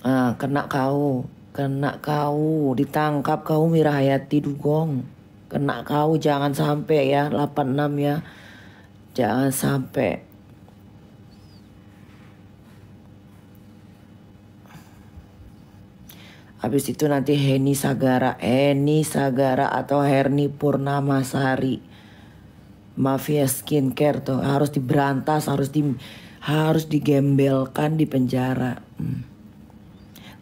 Ah, kena kau, kena kau, ditangkap kau Mirahayati Dugong. Kena kau jangan sampai ya 86 ya. Jangan sampai. Habis itu nanti Heni Sagara, Heni Sagara atau Herni Purnamasari. Mafia skincare tuh harus diberantas, harus di harus digembelkan di penjara. Hmm.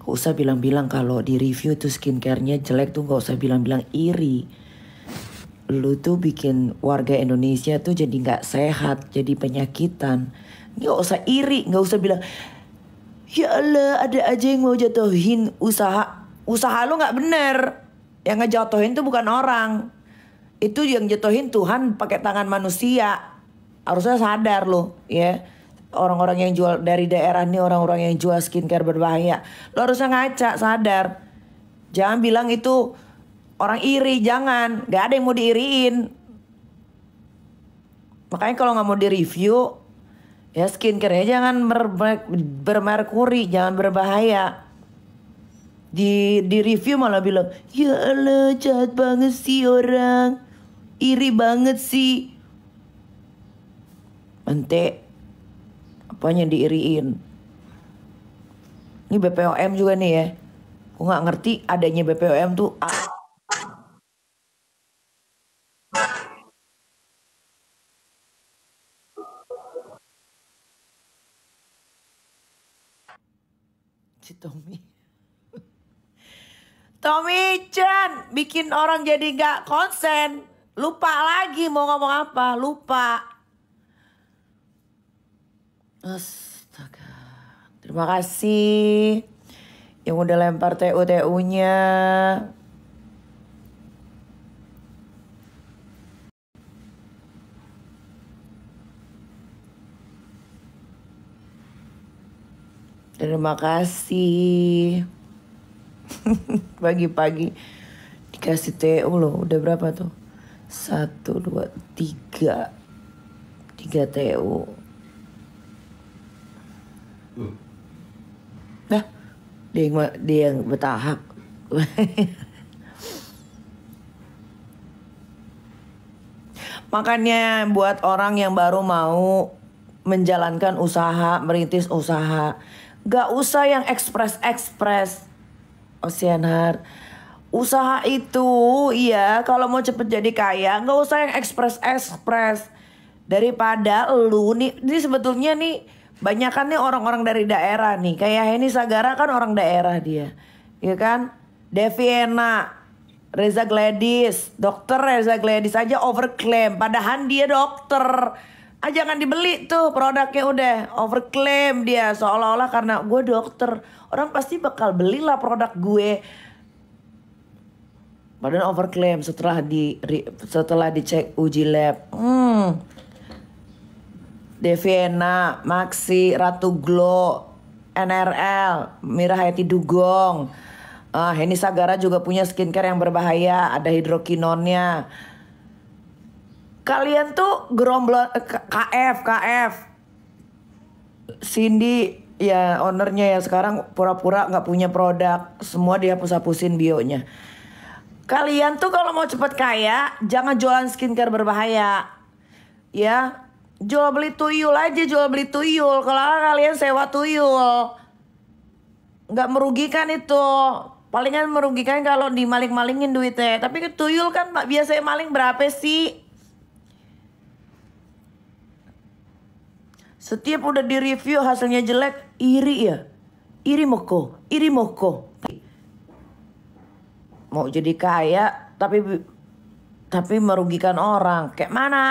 Gak usah bilang-bilang kalau di review tuh skincarenya jelek tuh gak usah bilang-bilang iri. Lu tuh bikin warga Indonesia tuh jadi gak sehat, jadi penyakitan. Gak usah iri, gak usah bilang, Ya Allah ada aja yang mau jatuhin usaha. Usaha lu gak bener. Yang ngejatuhin tuh bukan orang. Itu yang jatuhin Tuhan pakai tangan manusia. Harusnya sadar lu, ya orang-orang yang jual dari daerah ini orang-orang yang jual skincare berbahaya. Lo harusnya ngaca, sadar. Jangan bilang itu orang iri, jangan. Gak ada yang mau diiriin. Makanya kalau nggak mau di-review, ya skincarenya jangan ber bermerkuri, jangan berbahaya. Di di review malah bilang, "Ya Allah, jahat banget sih orang. Iri banget sih." nanti apanya diiriin ini BPOM juga nih ya gue gak ngerti adanya BPOM tuh si Tommy. Tommy Chen bikin orang jadi gak konsen, lupa lagi mau ngomong apa, lupa. Astaga. Terima kasih yang udah lempar TU-TU-nya. Terima kasih. Pagi-pagi dikasih TU loh. Udah berapa tuh? Satu, dua, tiga. Tiga TU. Nah, dia yang, dia yang bertahap. Makanya buat orang yang baru mau menjalankan usaha, merintis usaha, gak usah yang ekspres-ekspres. Heart. Oh, usaha itu iya kalau mau cepet jadi kaya gak usah yang ekspres-ekspres. Daripada lu nih, ini sebetulnya nih banyakannya orang-orang dari daerah nih. Kayak Henny Sagara kan orang daerah dia. iya kan? Deviena, Reza Gladys, dokter Reza Gladys aja overclaim. Padahal dia dokter. Ah jangan dibeli tuh produknya udah overclaim dia seolah-olah karena gue dokter orang pasti bakal belilah produk gue. Padahal overclaim setelah di setelah dicek uji lab. Hmm, Deviena, Maxi, Ratu Glo, NRL, Mira Hayati Dugong. Uh, Heni Sagara juga punya skincare yang berbahaya, ada hidrokinonnya. Kalian tuh gerombolan eh, KF, KF. Cindy ya ownernya ya sekarang pura-pura nggak -pura punya produk, semua dihapus-hapusin bionya. Kalian tuh kalau mau cepet kaya, jangan jualan skincare berbahaya. Ya, jual beli tuyul aja jual beli tuyul kalau kalian sewa tuyul nggak merugikan itu palingan merugikan kalau dimaling-malingin duitnya tapi ke kan tuyul kan biasanya maling berapa sih setiap udah di review hasilnya jelek iri ya iri moko iri moko mau jadi kaya tapi tapi merugikan orang kayak mana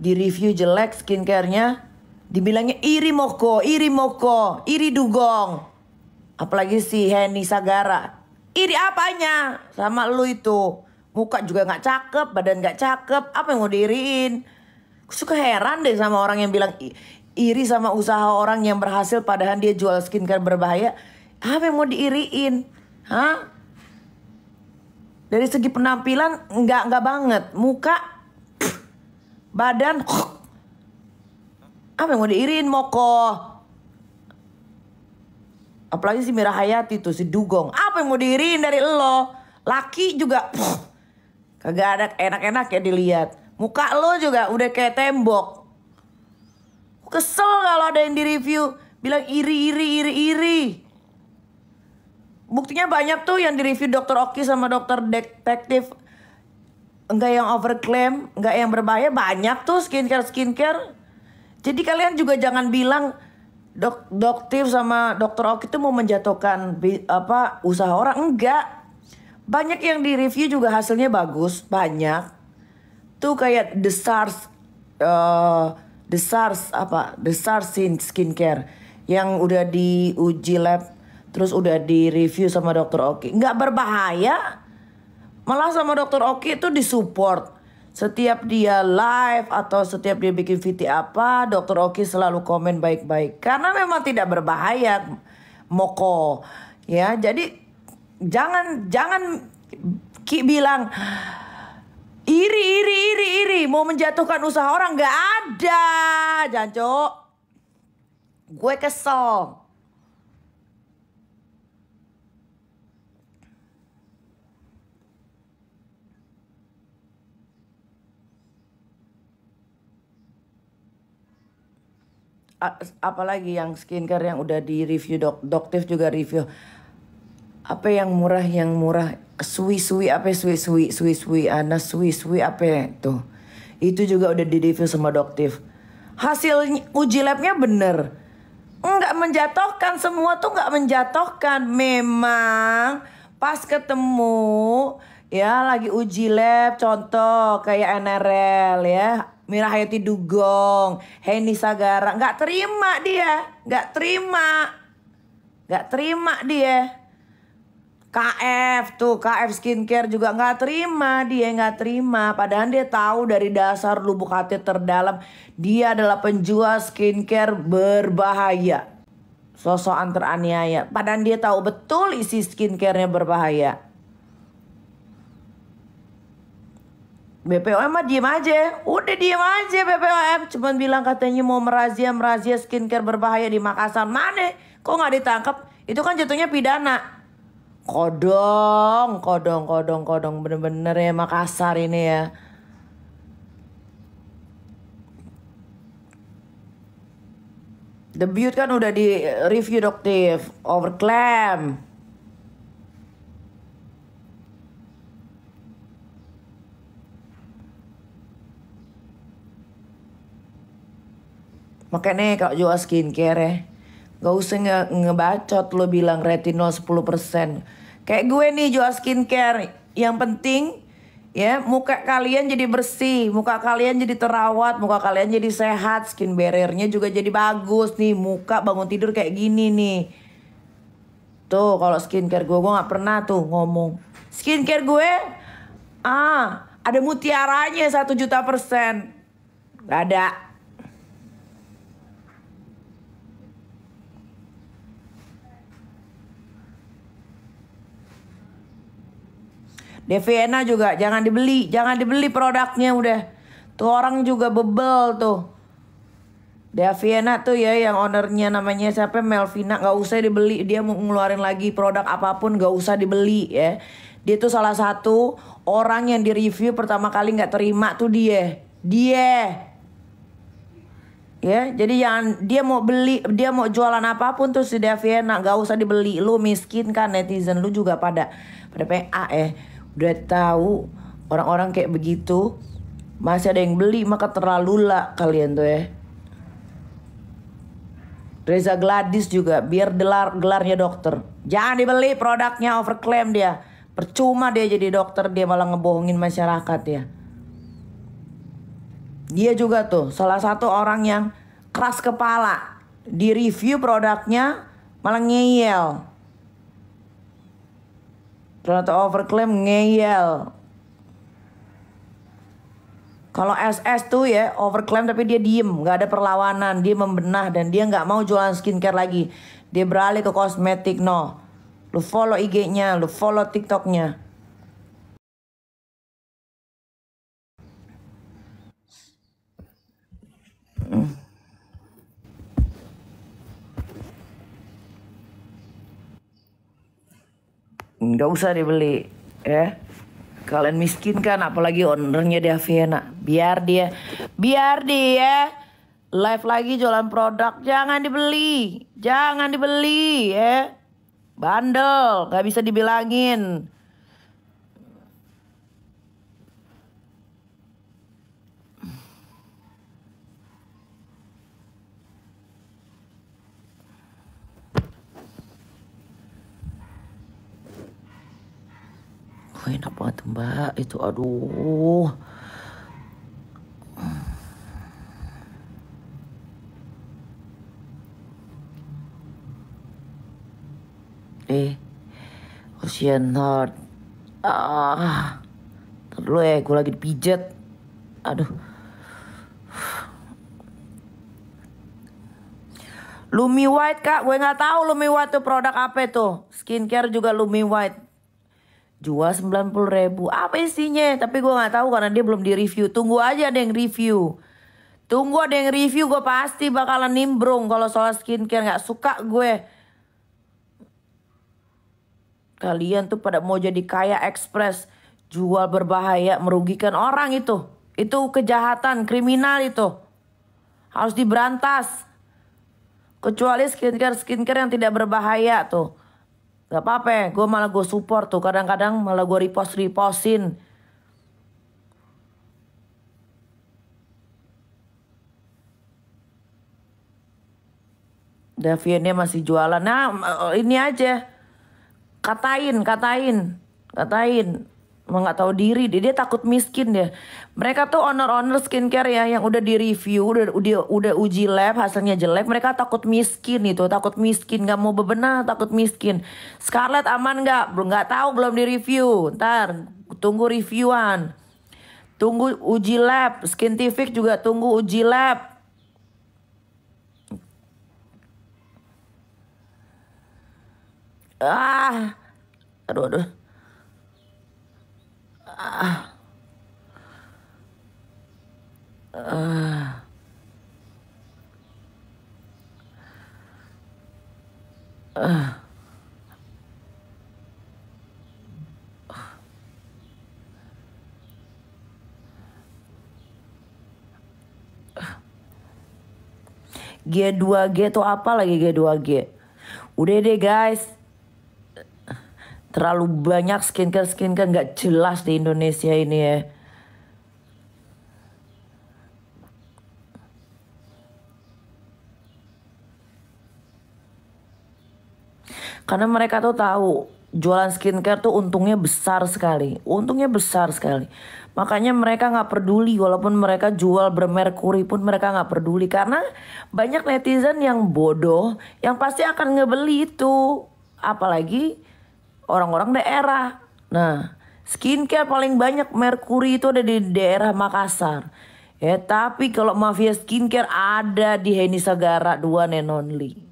di review jelek skincarenya. Dibilangnya iri moko, iri moko, iri dugong. Apalagi si Henny Sagara. Iri apanya? Sama lu itu. Muka juga nggak cakep, badan nggak cakep. Apa yang mau diirin? Suka heran deh sama orang yang bilang iri sama usaha orang yang berhasil padahal dia jual skincare berbahaya. Apa yang mau diiriin? Hah? Dari segi penampilan nggak nggak banget, muka badan apa yang mau diirin moko apalagi si Mira Hayati tuh si Dugong apa yang mau diirin dari lo laki juga kagak ada enak-enak ya dilihat muka lo juga udah kayak tembok kesel kalau ada yang di review bilang iri iri iri iri buktinya banyak tuh yang di review dokter Oki sama dokter detektif nggak yang overclaim, nggak yang berbahaya banyak tuh skincare skincare. Jadi kalian juga jangan bilang dok doktif sama dokter Oki itu mau menjatuhkan apa usaha orang enggak. Banyak yang di review juga hasilnya bagus banyak. Tuh kayak The stars uh, eh, The SARS apa The SARS skincare yang udah diuji lab terus udah di review sama dokter Oki nggak berbahaya Malah sama dokter Oki itu disupport. Setiap dia live atau setiap dia bikin VT apa, dokter Oki selalu komen baik-baik. Karena memang tidak berbahaya moko. Ya, jadi jangan jangan Ki bilang iri iri iri iri mau menjatuhkan usaha orang nggak ada, jancok Gue kesel. apalagi yang skincare yang udah di review dok doktif juga review apa yang murah yang murah suwi suwi apa ya? suwi suwi suwi suwi ana suwi suwi apa ya? tuh itu juga udah di review sama doktif hasil uji labnya bener nggak menjatuhkan semua tuh nggak menjatuhkan memang pas ketemu ya lagi uji lab contoh kayak NRL ya Mira Hayati Dugong, Heni Sagara, nggak terima dia, nggak terima, nggak terima dia. KF tuh KF skincare juga nggak terima dia nggak terima padahal dia tahu dari dasar lubuk hati terdalam dia adalah penjual skincare berbahaya sosokan teraniaya padahal dia tahu betul isi skincarenya berbahaya BPOM mah diem aja, udah diem aja BPOM, cuman bilang katanya mau merazia merazia skincare berbahaya di Makassar mana? Kok nggak ditangkap? Itu kan jatuhnya pidana. Kodong, kodong, kodong, kodong, bener-bener ya Makassar ini ya. The Beauty kan udah di review doktif, overclaim. Makanya kalau jual skincare ya, gak usah nge ngebacot lo bilang retinol 10%. Kayak gue nih jual skincare, yang penting ya muka kalian jadi bersih, muka kalian jadi terawat, muka kalian jadi sehat, skin barriernya juga jadi bagus nih, muka bangun tidur kayak gini nih. Tuh kalau skincare gue, gue gak pernah tuh ngomong. Skincare gue, ah ada mutiaranya satu juta persen. Gak ada. Deviena juga jangan dibeli, jangan dibeli produknya udah. Tuh orang juga bebel tuh. Deviena tuh ya yang ownernya namanya siapa Melvina nggak usah dibeli dia mau ngeluarin lagi produk apapun nggak usah dibeli ya dia tuh salah satu orang yang di review pertama kali nggak terima tuh dia dia ya jadi jangan dia mau beli dia mau jualan apapun tuh si Deviana nggak usah dibeli lu miskin kan netizen lu juga pada pada PA eh ya udah tahu orang-orang kayak begitu masih ada yang beli maka terlalu lah kalian tuh ya Reza Gladys juga biar gelar gelarnya dokter jangan dibeli produknya overclaim dia percuma dia jadi dokter dia malah ngebohongin masyarakat ya dia juga tuh salah satu orang yang keras kepala di review produknya malah ngeyel Ternyata overclaim ngeyel. Kalau SS tuh ya overclaim tapi dia diem, nggak ada perlawanan, dia membenah dan dia nggak mau jualan skincare lagi. Dia beralih ke kosmetik, no. Lu follow IG-nya, lu follow TikTok-nya. nggak usah dibeli ya kalian miskin kan apalagi ownernya dia biar dia biar dia live lagi jualan produk jangan dibeli jangan dibeli ya bandel nggak bisa dibilangin Oh, enak banget mbak itu aduh eh Ocean Heart ah terlalu ya gue lagi dipijat aduh Lumi White kak, gue nggak tahu Lumi White tuh produk apa tuh. Skincare juga Lumi White jual 90 ribu apa isinya tapi gue nggak tahu karena dia belum di review tunggu aja ada yang review tunggu ada yang review gue pasti bakalan nimbrung kalau soal skincare nggak suka gue kalian tuh pada mau jadi kaya ekspres jual berbahaya merugikan orang itu itu kejahatan kriminal itu harus diberantas kecuali skincare skincare yang tidak berbahaya tuh Gak apa-apa, gue malah gue support tuh. Kadang-kadang malah gue repost-repostin. Davinnya masih jualan. Nah, eh, ini aja. Katain, katain, katain nggak tahu diri dia, dia takut miskin deh. Mereka tuh owner-owner skincare ya yang udah di review, udah udah udah uji lab hasilnya jelek, mereka takut miskin itu, takut miskin nggak mau bebenah, takut miskin. Scarlett aman nggak? Belum nggak tahu, belum di review. Ntar tunggu reviewan, tunggu uji lab, skin scientific juga tunggu uji lab. Ah, aduh aduh. G2G tuh apa lagi G2G? Udah deh guys, terlalu banyak skincare skincare nggak jelas di Indonesia ini ya. Karena mereka tuh tahu jualan skincare tuh untungnya besar sekali, untungnya besar sekali. Makanya mereka nggak peduli walaupun mereka jual bermerkuri pun mereka nggak peduli karena banyak netizen yang bodoh yang pasti akan ngebeli itu. Apalagi orang-orang daerah. Nah, skincare paling banyak merkuri itu ada di daerah Makassar. Ya, tapi kalau mafia skincare ada di Heni Sagara 2 Nenonli.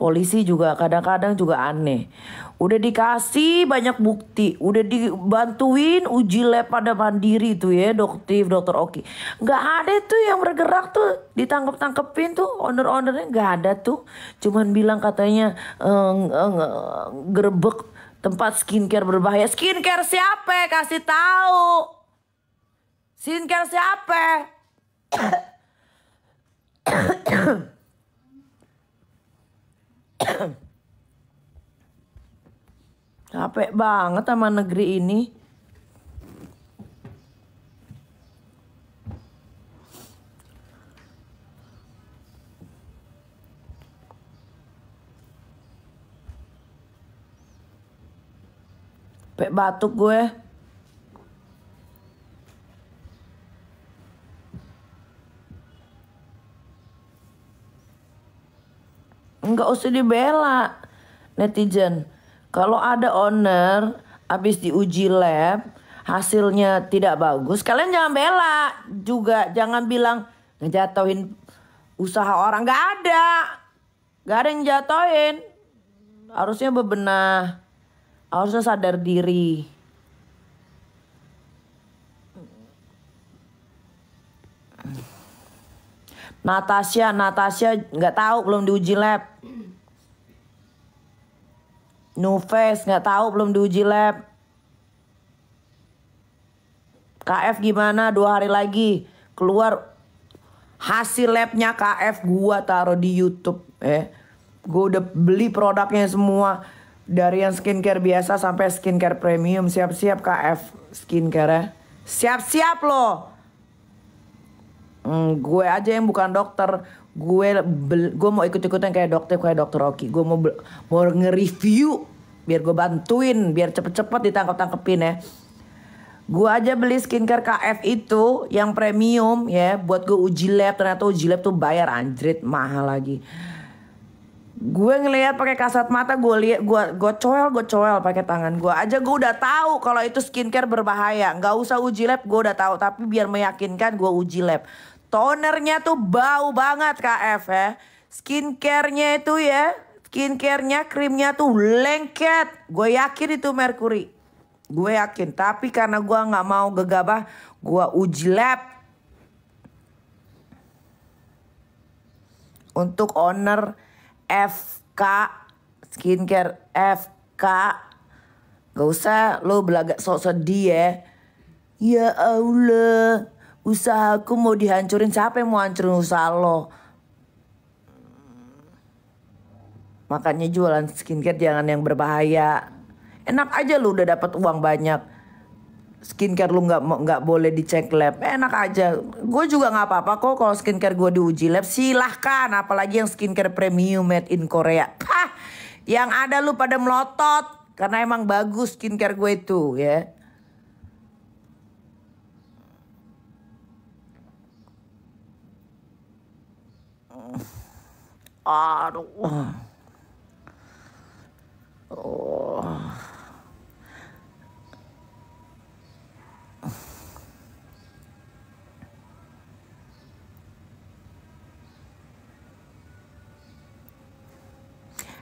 Polisi juga kadang-kadang juga aneh. Udah dikasih banyak bukti, udah dibantuin uji lab pada mandiri itu ya, doktif, dokter Oki. Gak ada tuh yang bergerak tuh, ditangkap tangkepin tuh, owner-ownernya gak ada tuh. Cuman bilang katanya ehm, ehm, gerbek tempat skincare berbahaya. Skincare siapa? Kasih tahu. Skincare siapa? Capek banget sama negeri ini. Capek batuk gue. nggak usah dibela netizen. Kalau ada owner habis diuji lab hasilnya tidak bagus, kalian jangan bela juga, jangan bilang ngejatohin usaha orang nggak ada, nggak ada yang jatohin. Harusnya bebenah, harusnya sadar diri. Natasha, Natasha nggak tahu belum diuji lab. Nuves nggak tahu belum diuji lab. KF gimana dua hari lagi keluar hasil labnya KF gua taruh di YouTube eh gua udah beli produknya semua dari yang skincare biasa sampai skincare premium siap-siap KF skincare siap-siap loh mm, gue aja yang bukan dokter gue bel, gue mau ikut ikutan kayak dokter kayak dokter Rocky, gue mau bel, mau nge-review biar gue bantuin biar cepet-cepet ditangkap tangkepin ya gue aja beli skincare KF itu yang premium ya buat gue uji lab ternyata uji lab tuh bayar anjrit mahal lagi gue ngelihat pakai kasat mata gue lihat gue gue coel gue coel pakai tangan gue aja gue udah tahu kalau itu skincare berbahaya nggak usah uji lab gue udah tahu tapi biar meyakinkan gue uji lab tonernya tuh bau banget kf ya skincarenya itu ya skincarenya krimnya tuh lengket gue yakin itu mercury gue yakin tapi karena gue nggak mau gegabah gue uji lab untuk owner FK skincare FK gak usah lo belaga sok sedih ya ya Allah usahaku mau dihancurin siapa yang mau hancurin usaha lo makanya jualan skincare jangan yang berbahaya enak aja lo udah dapat uang banyak skincare lu nggak nggak boleh dicek lab eh, enak aja gue juga nggak apa-apa kok kalau skincare gue diuji lab silahkan apalagi yang skincare premium made in Korea Hah, yang ada lu pada melotot karena emang bagus skincare gue itu ya aduh ah. oh.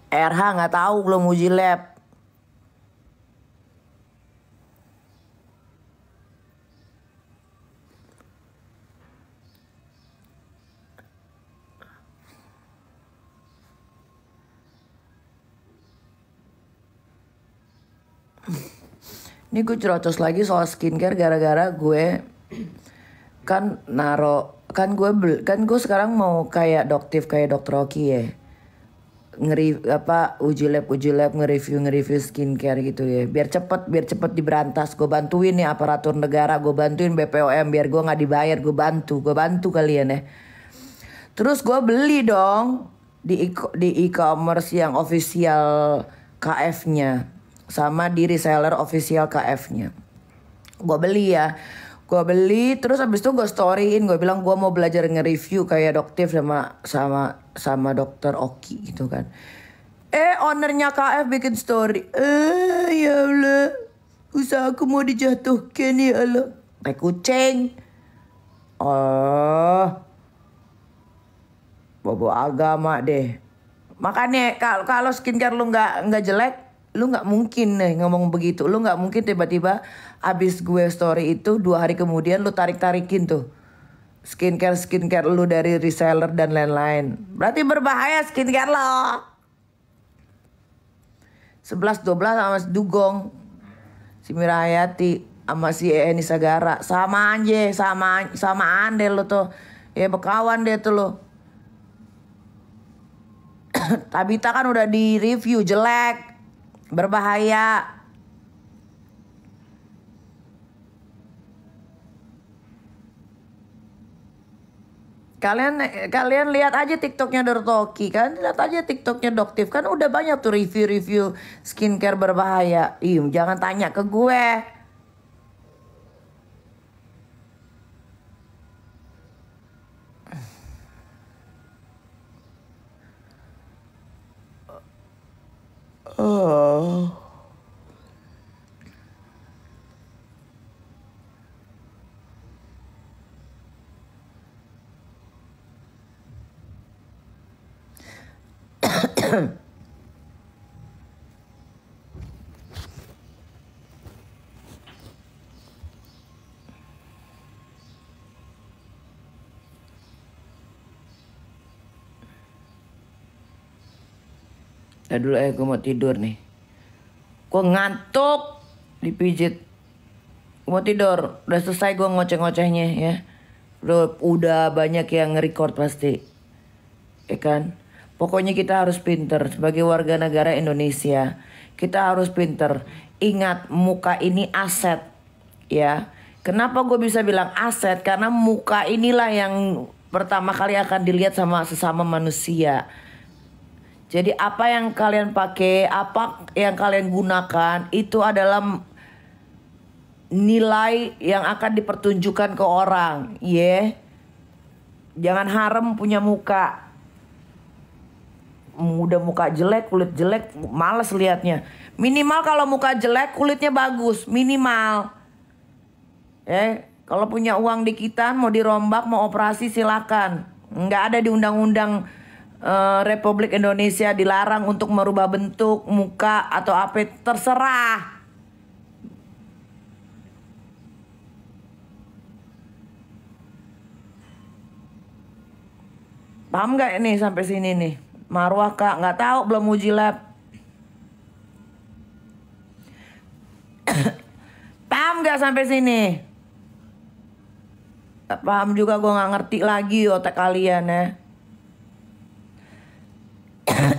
RH nggak tahu belum uji lab. Ini gue cerocos lagi soal skincare gara-gara gue kan naro kan gue kan gue sekarang mau kayak doktif kayak dokter Oki ya ngeri apa uji lab uji lab nge-review nge-review skincare gitu ya biar cepet biar cepet diberantas gue bantuin nih ya, aparatur negara gue bantuin BPOM biar gue nggak dibayar gue bantu gue bantu kalian ya terus gue beli dong di e di e-commerce yang official KF-nya sama di reseller official KF-nya gue beli ya gue beli terus abis itu gue storyin gue bilang gue mau belajar nge-review kayak doktif sama sama sama dokter Oki gitu kan. Eh ownernya KF bikin story. Eh ya Allah. Usaha aku mau dijatuhkan ya Allah. Kayak kucing. Oh. Bobo agama deh. Makanya kalau kalau skincare lu nggak nggak jelek, lu nggak mungkin nih ngomong begitu. Lu nggak mungkin tiba-tiba abis gue story itu dua hari kemudian lu tarik tarikin tuh skincare skincare lu dari reseller dan lain-lain. Berarti berbahaya skincare lo. 11 12 sama si Dugong. Si Mirayati sama si Eni e Sagara sama aja sama sama ande lo tuh. Ya bekawan dia tuh lo. Tabita kan udah di review jelek, berbahaya. Kalian kalian lihat aja TikToknya Dortoki kan, lihat aja TikToknya Doktif kan udah banyak tuh review-review skincare berbahaya. Ih, jangan tanya ke gue. Oh. Dah dulu eh gue mau tidur nih. Gue ngantuk dipijit. Gue mau tidur. Udah selesai gue ngoceh-ngocehnya ya. Udah, udah banyak yang nge-record pasti. Ya kan? Pokoknya kita harus pinter sebagai warga negara Indonesia. Kita harus pinter. Ingat muka ini aset ya. Kenapa gue bisa bilang aset? Karena muka inilah yang pertama kali akan dilihat sama sesama manusia. Jadi apa yang kalian pakai, apa yang kalian gunakan itu adalah nilai yang akan dipertunjukkan ke orang, ya. Yeah. Jangan harem punya muka. Muda muka jelek, kulit jelek, males liatnya. Minimal kalau muka jelek, kulitnya bagus, minimal. Eh, kalau punya uang di kita, mau dirombak, mau operasi silakan. Nggak ada di undang-undang uh, Republik Indonesia dilarang untuk merubah bentuk muka atau apa, terserah. Paham nggak ini sampai sini nih? Marwah kak nggak tahu belum uji lab. Paham gak sampai sini? Paham juga gue nggak ngerti lagi otak kalian ya.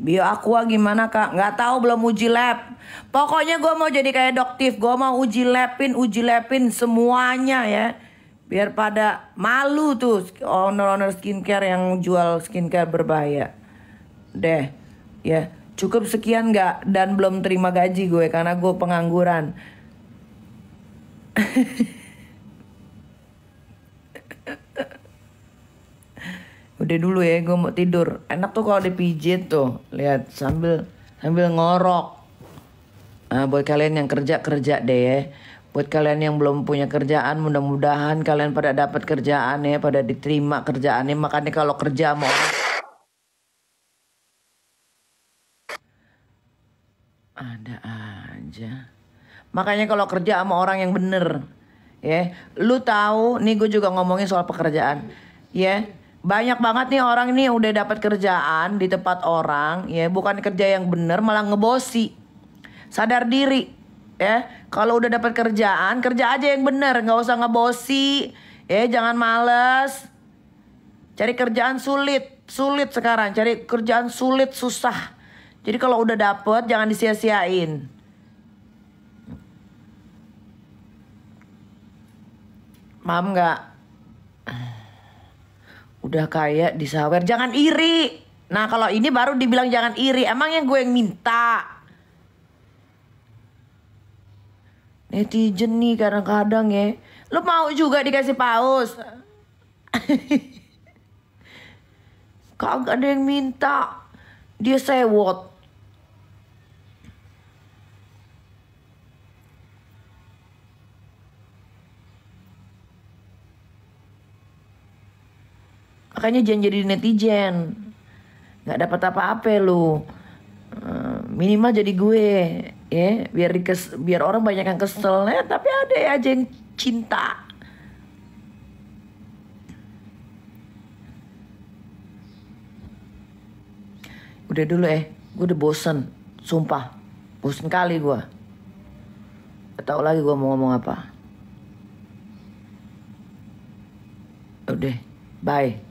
Bio aqua gimana kak? Nggak tahu belum uji lab. Pokoknya gue mau jadi kayak doktif. Gue mau uji labin, uji labin semuanya ya biar pada malu tuh owner-owner skincare yang jual skincare berbahaya deh ya cukup sekian nggak dan belum terima gaji gue karena gue pengangguran udah dulu ya gue mau tidur enak tuh kalau dipijit tuh lihat sambil sambil ngorok nah, buat kalian yang kerja kerja deh ya Buat kalian yang belum punya kerjaan, mudah-mudahan kalian pada dapat kerjaan ya, pada diterima kerjaannya. Makanya kalau kerja mau orang ada aja. Makanya kalau kerja sama orang yang bener, ya, lu tahu, nih gue juga ngomongin soal pekerjaan, ya. Banyak banget nih orang ini udah dapat kerjaan di tempat orang, ya, bukan kerja yang bener, malah ngebosi, sadar diri, ya kalau udah dapat kerjaan kerja aja yang bener nggak usah ngebosi ya jangan males cari kerjaan sulit sulit sekarang cari kerjaan sulit susah jadi kalau udah dapet jangan disia-siain paham nggak udah kaya disawer jangan iri nah kalau ini baru dibilang jangan iri emang yang gue yang minta Netizen nih kadang-kadang ya. Lu mau juga dikasih paus. Kagak ada yang minta. Dia sewot. Makanya jangan jadi netizen. Gak dapat apa-apa lu. Eh, minimal jadi gue ya biar dikes, biar orang banyak yang kesel ya tapi ada aja yang cinta udah dulu eh gue udah bosen sumpah bosen kali gue gak tau lagi gue mau ngomong apa udah bye